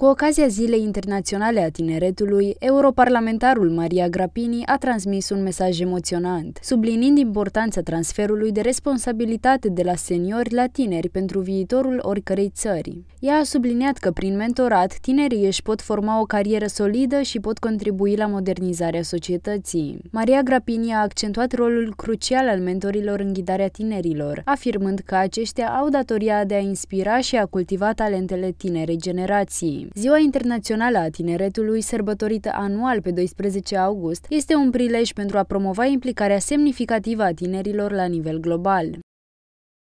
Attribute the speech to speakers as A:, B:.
A: Cu ocazia Zilei Internaționale a Tineretului, europarlamentarul Maria Grapini a transmis un mesaj emoționant, sublinind importanța transferului de responsabilitate de la seniori la tineri pentru viitorul oricărei țări. Ea a subliniat că prin mentorat, tinerii își pot forma o carieră solidă și pot contribui la modernizarea societății. Maria Grapini a accentuat rolul crucial al mentorilor în ghidarea tinerilor, afirmând că aceștia au datoria de a inspira și a cultiva talentele tinerei generații. Ziua Internațională a Tineretului, sărbătorită anual pe 12 august, este un prilej pentru a promova implicarea semnificativă a tinerilor la nivel global.